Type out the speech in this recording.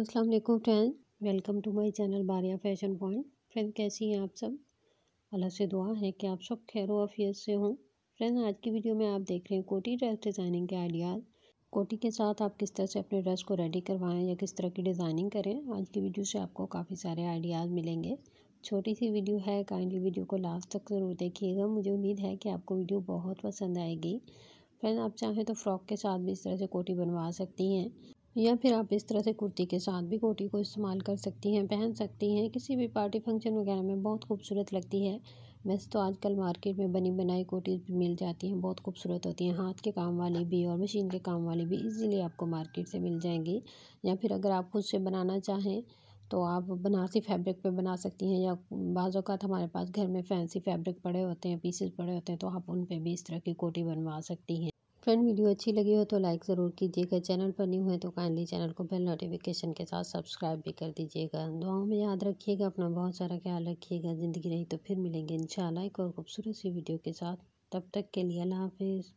अस्सलाम वालेकुम friend welcome to my channel Bariya fashion point friend कैसी हैं आप सब अल्लाह से दुआ है कि आप सब खैर वफियत से हों फ्रेंड आज की वीडियो में आप देख रहे हैं कोटी ड्रेस डिज़ाइनिंग के आइडियाज़ कोटी के साथ आप किस तरह से अपने ड्रेस को रेडी करवाएं या किस तरह की डिज़ाइनिंग करें आज की वीडियो से आपको काफ़ी सारे आइडियाज़ मिलेंगे छोटी सी वीडियो है काइंडली वीडियो को लास्ट तक ज़रूर देखिएगा मुझे उम्मीद है कि आपको वीडियो बहुत पसंद आएगी फ्रेंड आप चाहें तो फ्रॉक के साथ भी इस तरह से कोटी बनवा सकती हैं या फिर आप इस तरह से कुर्ती के साथ भी कोटी को इस्तेमाल कर सकती हैं पहन सकती हैं किसी भी पार्टी फंक्शन वगैरह में बहुत खूबसूरत लगती है वैसे तो आजकल मार्केट में बनी बनाई कोटीज़ भी मिल जाती हैं बहुत खूबसूरत होती हैं हाथ के काम वाली भी और मशीन के काम वाली भी इजीली आपको मार्केट से मिल जाएंगी या फिर अगर आप खुद से बनाना चाहें तो आप बनारसी फैब्रिक पे बना सकती हैं या बाज़ात हमारे पास घर में फैंसी फैब्रिक पड़े होते हैं पीसेस पड़े होते हैं तो आप उन पर भी इस तरह की कोटी बनवा सकती हैं फ्रेंड वीडियो अच्छी लगी हो तो लाइक ज़रूर कीजिएगा चैनल पर न्यू है तो काइंडली चैनल को बेल नोटिफिकेशन के साथ सब्सक्राइब भी कर दीजिएगा दुआओं में याद रखिएगा अपना बहुत सारा ख्याल रखिएगा ज़िंदगी रही तो फिर मिलेंगे इंशाल्लाह एक और खूबसूरत सी वीडियो के साथ तब तक के लिए अल्लाह हाफिज़